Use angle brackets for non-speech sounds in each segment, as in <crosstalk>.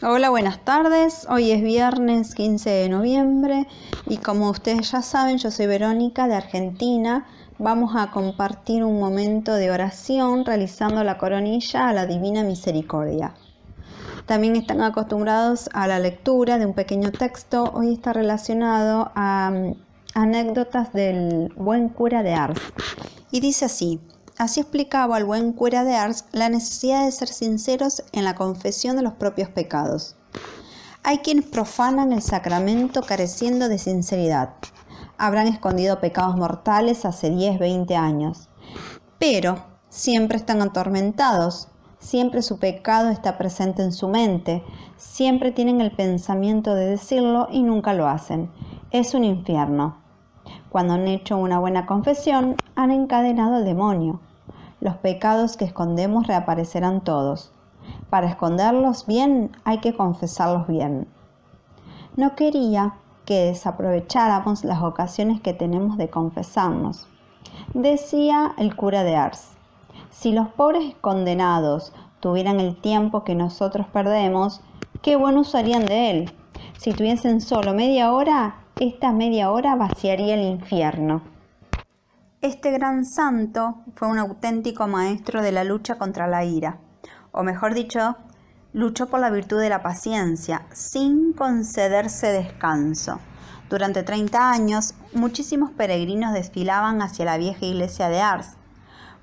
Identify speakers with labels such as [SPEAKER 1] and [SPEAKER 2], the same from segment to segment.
[SPEAKER 1] Hola, buenas tardes. Hoy es viernes 15 de noviembre y como ustedes ya saben, yo soy Verónica de Argentina. Vamos a compartir un momento de oración realizando la coronilla a la Divina Misericordia. También están acostumbrados a la lectura de un pequeño texto. Hoy está relacionado a mm, anécdotas del buen cura de Ars. Y dice así. Así explicaba el buen cura de Ars la necesidad de ser sinceros en la confesión de los propios pecados. Hay quienes profanan el sacramento careciendo de sinceridad. Habrán escondido pecados mortales hace 10, 20 años. Pero siempre están atormentados, siempre su pecado está presente en su mente, siempre tienen el pensamiento de decirlo y nunca lo hacen. Es un infierno. Cuando han hecho una buena confesión, han encadenado al demonio los pecados que escondemos reaparecerán todos. Para esconderlos bien hay que confesarlos bien. No quería que desaprovecháramos las ocasiones que tenemos de confesarnos. Decía el cura de Ars, si los pobres condenados tuvieran el tiempo que nosotros perdemos, qué bueno usarían de él. Si tuviesen solo media hora, esta media hora vaciaría el infierno. Este gran santo fue un auténtico maestro de la lucha contra la ira, o mejor dicho, luchó por la virtud de la paciencia, sin concederse descanso. Durante 30 años, muchísimos peregrinos desfilaban hacia la vieja iglesia de Ars,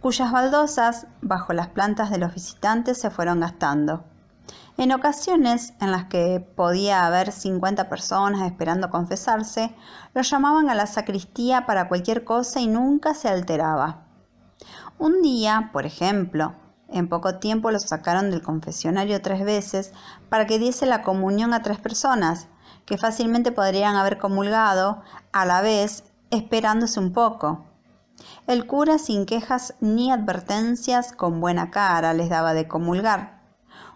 [SPEAKER 1] cuyas baldosas, bajo las plantas de los visitantes, se fueron gastando. En ocasiones en las que podía haber 50 personas esperando confesarse, lo llamaban a la sacristía para cualquier cosa y nunca se alteraba. Un día, por ejemplo, en poco tiempo lo sacaron del confesionario tres veces para que diese la comunión a tres personas, que fácilmente podrían haber comulgado a la vez esperándose un poco. El cura sin quejas ni advertencias, con buena cara, les daba de comulgar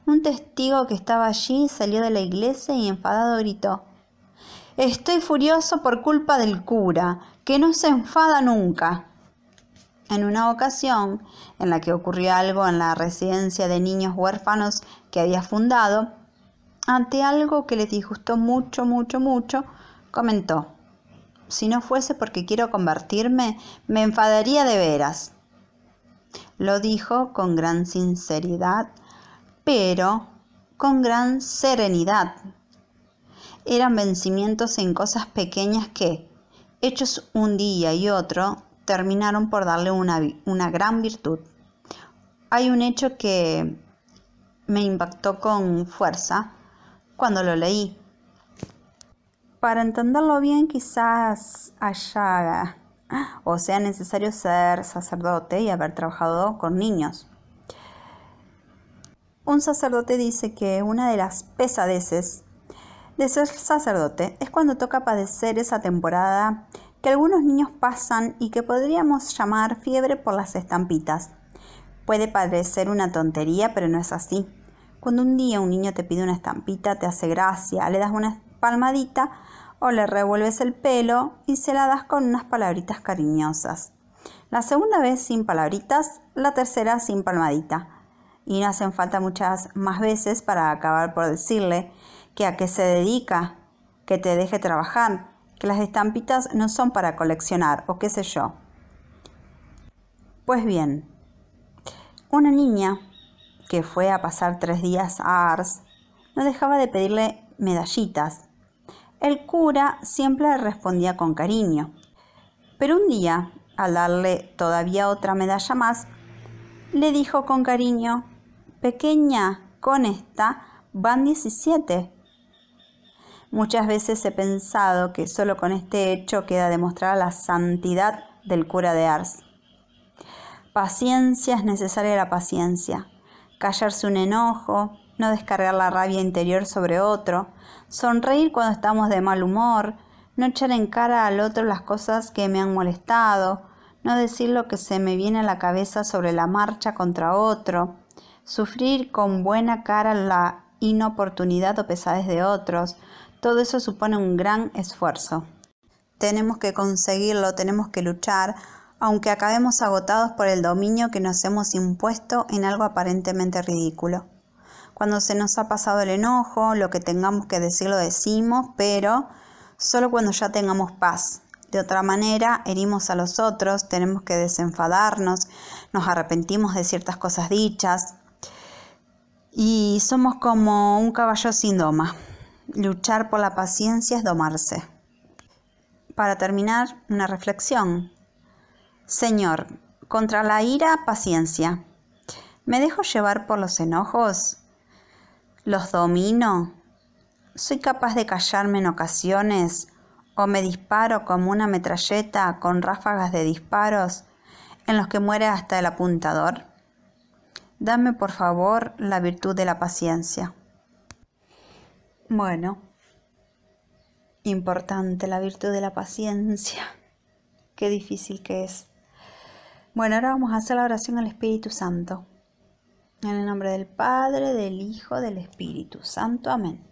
[SPEAKER 1] un testigo que estaba allí salió de la iglesia y enfadado gritó, Estoy furioso por culpa del cura, que no se enfada nunca. En una ocasión, en la que ocurrió algo en la residencia de niños huérfanos que había fundado, ante algo que le disgustó mucho, mucho, mucho, comentó, si no fuese porque quiero convertirme, me enfadaría de veras. Lo dijo con gran sinceridad pero con gran serenidad. Eran vencimientos en cosas pequeñas que, hechos un día y otro, terminaron por darle una, gran virtud. Hay un hecho que me impactó con fuerza cuando lo leí. Para entenderlo bien quizás haya o sea necesario ser sacerdote y haber trabajado con niños. Un sacerdote dice que una de las pesadeces de ser sacerdote es cuando toca padecer esa temporada que algunos niños pasan y que podríamos llamar fiebre por las estampitas. Puede parecer una tontería, pero no es así. Cuando un día un niño te pide una estampita, te hace gracia, le das una palmadita o le revuelves el pelo y se la das con unas palabritas cariñosas. La segunda vez sin palabritas, la tercera sin palmadita y no hacen falta muchas más veces para acabar por decirle que a qué se dedica, que te deje trabajar, que las estampitas no son para coleccionar o qué sé yo. Pues bien, una niña que fue a pasar tres días a Ars no dejaba de pedirle medallitas. El cura siempre le respondía con cariño, pero un día, al darle todavía otra medalla más, le dijo con cariño, pequeña con esta van 17. Muchas veces he pensado que solo con este hecho queda demostrada la santidad del cura de Ars. Paciencia es necesaria la paciencia, callarse un enojo, no descargar la rabia interior sobre otro, sonreír cuando estamos de mal humor, no echar en cara al otro las cosas que me han molestado, no decir lo que se me viene a la cabeza sobre la marcha contra otro, Sufrir con buena cara la inoportunidad o pesadez de otros, todo eso supone un gran esfuerzo. Tenemos que conseguirlo, tenemos que luchar, aunque acabemos agotados por el dominio que nos hemos impuesto en algo aparentemente ridículo. Cuando se nos ha pasado el enojo, lo que tengamos que decir lo decimos, pero solo cuando ya tengamos paz. De otra manera, herimos a los otros, tenemos que desenfadarnos, nos arrepentimos de ciertas cosas dichas, y somos como un caballo sin doma. Luchar por la paciencia es domarse. Para terminar, una reflexión. Señor, contra la ira, paciencia. ¿Me dejo llevar por los enojos? ¿Los domino? ¿Soy capaz de callarme en ocasiones? ¿O me disparo como una metralleta con ráfagas de disparos en los que muere hasta el apuntador? Dame por favor la virtud de la paciencia. Bueno, importante la virtud de la paciencia. <laughs> Qué difícil que es. Bueno, ahora vamos a hacer la oración al Espíritu Santo. En el nombre del Padre, del Hijo, del Espíritu Santo. Amén.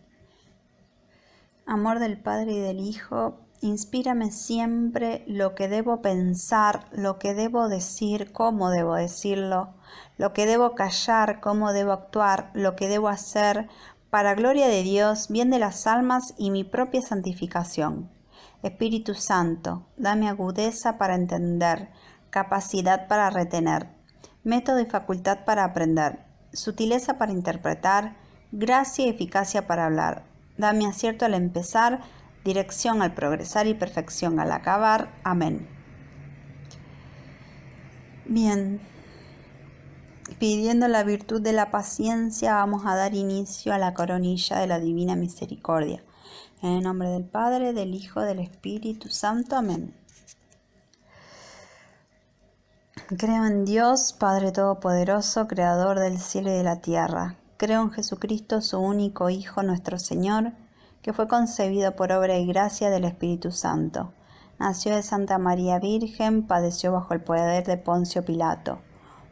[SPEAKER 1] Amor del Padre y del Hijo, inspírame siempre lo que debo pensar, lo que debo decir, cómo debo decirlo lo que debo callar, cómo debo actuar, lo que debo hacer, para gloria de Dios, bien de las almas y mi propia santificación. Espíritu Santo, dame agudeza para entender, capacidad para retener, método y facultad para aprender, sutileza para interpretar, gracia y eficacia para hablar. Dame acierto al empezar, dirección al progresar y perfección al acabar. Amén. Bien, Pidiendo la virtud de la paciencia vamos a dar inicio a la coronilla de la Divina Misericordia. En el nombre del Padre, del Hijo, del Espíritu Santo. Amén. Creo en Dios, Padre Todopoderoso, Creador del cielo y de la tierra. Creo en Jesucristo, su único Hijo, nuestro Señor, que fue concebido por obra y gracia del Espíritu Santo. Nació de Santa María Virgen, padeció bajo el poder de Poncio Pilato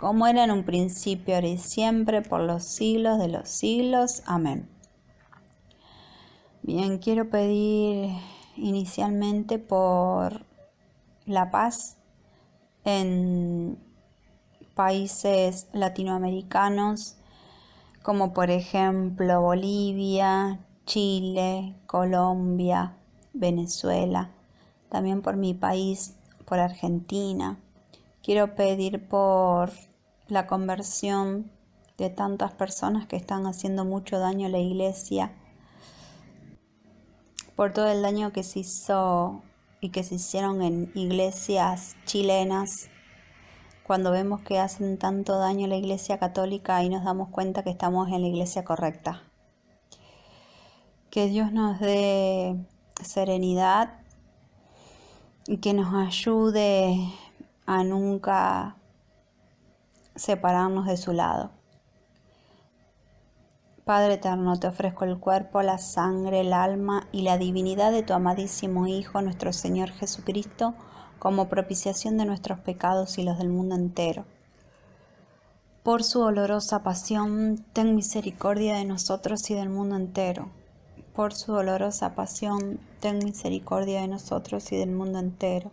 [SPEAKER 1] como era en un principio, ahora y siempre, por los siglos de los siglos. Amén. Bien, quiero pedir inicialmente por la paz en países latinoamericanos como por ejemplo Bolivia, Chile, Colombia, Venezuela, también por mi país, por Argentina. Quiero pedir por la conversión de tantas personas que están haciendo mucho daño a la iglesia, por todo el daño que se hizo y que se hicieron en iglesias chilenas, cuando vemos que hacen tanto daño a la iglesia católica y nos damos cuenta que estamos en la iglesia correcta. Que Dios nos dé serenidad y que nos ayude a nunca separarnos de su lado. Padre eterno, te ofrezco el cuerpo, la sangre, el alma y la divinidad de tu amadísimo Hijo, nuestro Señor Jesucristo, como propiciación de nuestros pecados y los del mundo entero. Por su dolorosa pasión, ten misericordia de nosotros y del mundo entero. Por su dolorosa pasión, ten misericordia de nosotros y del mundo entero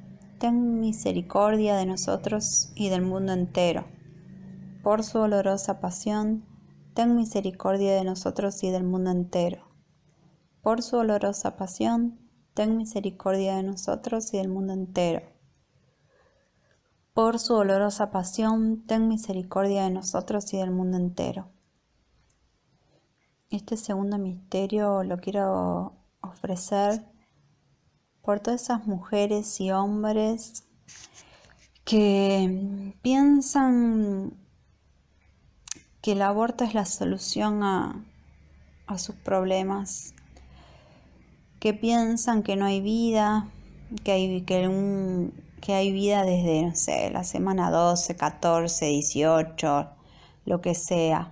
[SPEAKER 1] ten misericordia de nosotros y del mundo entero. Por su dolorosa pasión, ten misericordia de nosotros y del mundo entero. Por su dolorosa pasión, ten misericordia de nosotros y del mundo entero. Por su dolorosa pasión, ten misericordia de nosotros y del mundo entero. Este segundo misterio lo quiero ofrecer por todas esas mujeres y hombres que piensan que el aborto es la solución a, sus problemas, que piensan que no hay vida, que hay, que, que hay vida desde, no sé, la semana 12, 14, 18, lo que sea.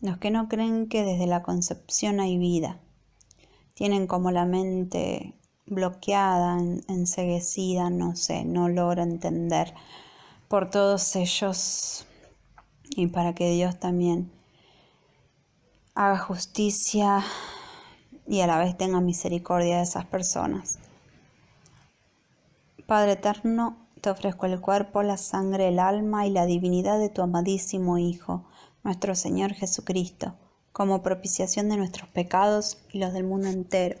[SPEAKER 1] Los que no creen que desde la concepción hay vida. Tienen como la mente bloqueada, enseguecida, no sé, no logra entender por todos ellos y para que Dios también haga justicia y a la vez tenga misericordia de esas personas. Padre eterno, te ofrezco el cuerpo, la sangre, el alma y la divinidad de tu amadísimo Hijo, nuestro Señor Jesucristo, como propiciación de nuestros pecados y los del mundo entero.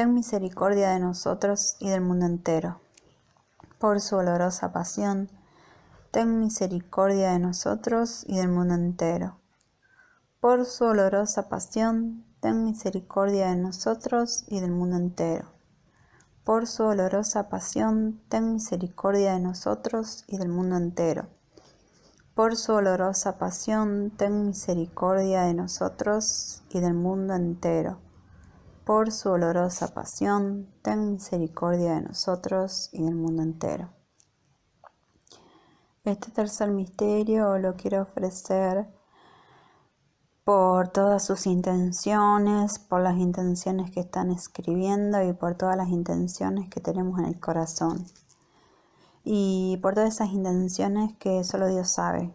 [SPEAKER 1] ten misericordia de nosotros y del mundo entero. Por su dolorosa pasión, ten misericordia de nosotros y del mundo entero. Por su olorosa pasión, ten misericordia de nosotros y del mundo entero. Por su olorosa pasión, ten misericordia de nosotros y del mundo entero. Por su olorosa pasión, ten misericordia de nosotros y del mundo entero por su olorosa pasión, ten misericordia de nosotros y del mundo entero. Este tercer misterio lo quiero ofrecer por todas sus intenciones, por las intenciones que están escribiendo y por todas las intenciones que tenemos en el corazón. Y por todas esas intenciones que solo Dios sabe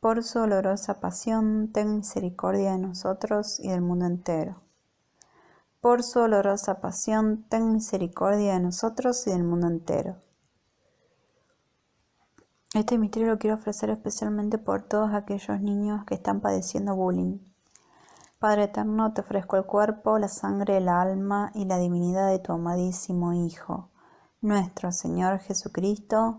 [SPEAKER 1] Por su dolorosa pasión, ten misericordia de nosotros y del mundo entero. Por su dolorosa pasión, ten misericordia de nosotros y del mundo entero. Este misterio lo quiero ofrecer especialmente por todos aquellos niños que están padeciendo bullying. Padre eterno, te ofrezco el cuerpo, la sangre, el alma y la divinidad de tu amadísimo Hijo, nuestro Señor Jesucristo,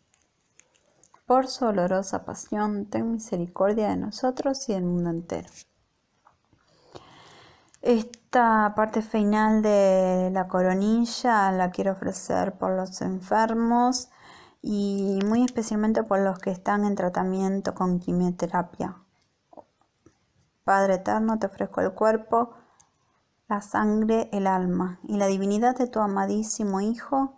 [SPEAKER 1] Por su dolorosa pasión, ten misericordia de nosotros y del mundo entero. Esta parte final de la coronilla la quiero ofrecer por los enfermos y muy especialmente por los que están en tratamiento con quimioterapia. Padre eterno, te ofrezco el cuerpo, la sangre, el alma y la divinidad de tu amadísimo Hijo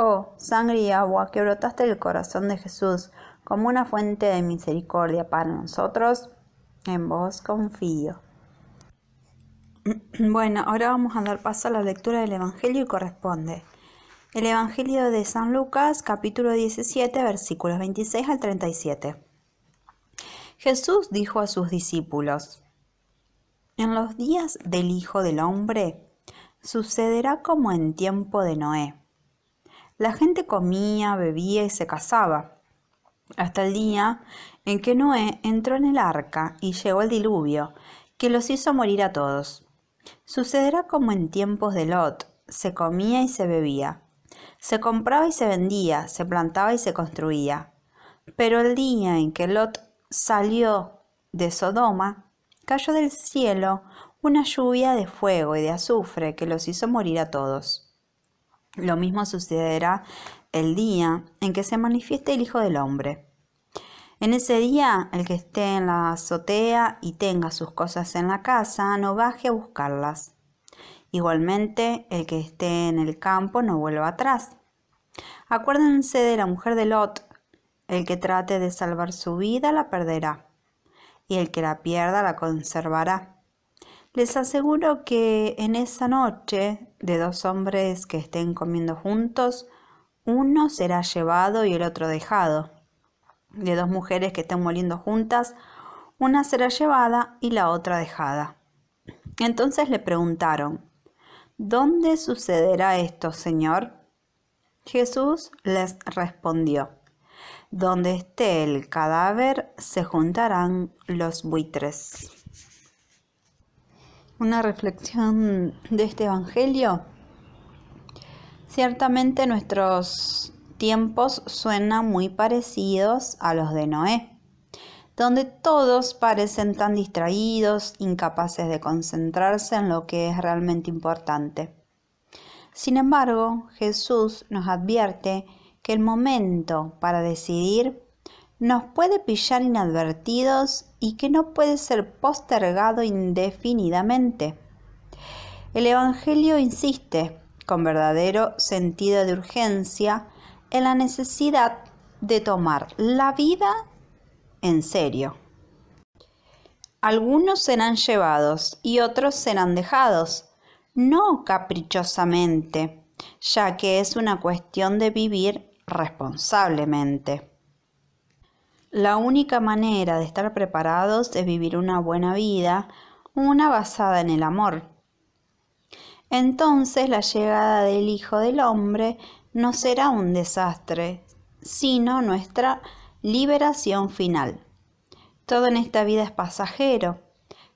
[SPEAKER 1] Oh, sangre y agua que brotaste del corazón de Jesús como una fuente de misericordia para nosotros, en vos confío. <clears throat> Bueno, ahora vamos a dar paso a la lectura del Evangelio y corresponde. El Evangelio de San Lucas, capítulo 17, versículos 26 al 37. Jesús dijo a sus discípulos, En los días del Hijo del Hombre sucederá como en tiempo de Noé la gente comía, bebía y se casaba, hasta el día en que Noé entró en el arca y llegó el diluvio, que los hizo morir a todos. Sucederá como en tiempos de Lot, se comía y se bebía, se compraba y se vendía, se plantaba y se construía. Pero el día en que Lot salió de Sodoma, cayó del cielo una lluvia de fuego y de azufre que los hizo morir a todos. Lo mismo sucederá el día en que se manifieste el Hijo del Hombre. En ese día, el que esté en la azotea y tenga sus cosas en la casa, no baje a buscarlas. Igualmente, el que esté en el campo no vuelva atrás. Acuérdense de la mujer de Lot. El que trate de salvar su vida la perderá, y el que la pierda la conservará. Les aseguro que en esa noche de dos hombres que estén comiendo juntos, uno será llevado y el otro dejado. De dos mujeres que estén moliendo juntas, una será llevada y la otra dejada. Entonces le preguntaron, ¿Dónde sucederá esto, Señor? Jesús les respondió, Donde esté el cadáver se juntarán los buitres una reflexión de este Evangelio, ciertamente nuestros tiempos suenan muy parecidos a los de Noé, donde todos parecen tan distraídos, incapaces de concentrarse en lo que es realmente importante. Sin embargo, Jesús nos advierte que el momento para decidir nos puede pillar inadvertidos y que no puede ser postergado indefinidamente. El Evangelio insiste, con verdadero sentido de urgencia, en la necesidad de tomar la vida en serio. Algunos serán llevados y otros serán dejados, no caprichosamente, ya que es una cuestión de vivir responsablemente. La única manera de estar preparados es vivir una buena vida, una basada en el amor. Entonces la llegada del Hijo del Hombre no será un desastre, sino nuestra liberación final. Todo en esta vida es pasajero.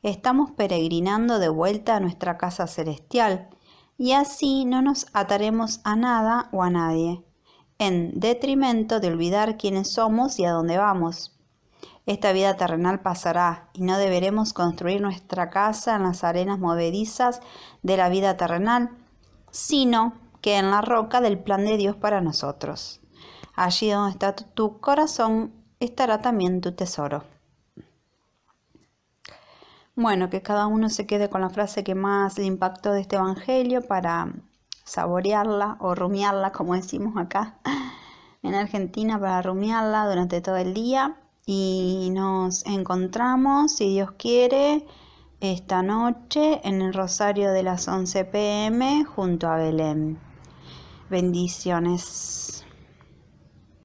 [SPEAKER 1] Estamos peregrinando de vuelta a nuestra casa celestial y así no nos ataremos a nada o a nadie en detrimento de olvidar quiénes somos y a dónde vamos. Esta vida terrenal pasará y no deberemos construir nuestra casa en las arenas movedizas de la vida terrenal, sino que en la roca del plan de Dios para nosotros. Allí donde está tu corazón estará también tu tesoro. Bueno, que cada uno se quede con la frase que más le impactó de este Evangelio para saborearla o rumiarla, como decimos acá <laughs> en Argentina, para rumiarla durante todo el día. Y nos encontramos, si Dios quiere, esta noche en el Rosario de las 11 pm junto a Belén. Bendiciones.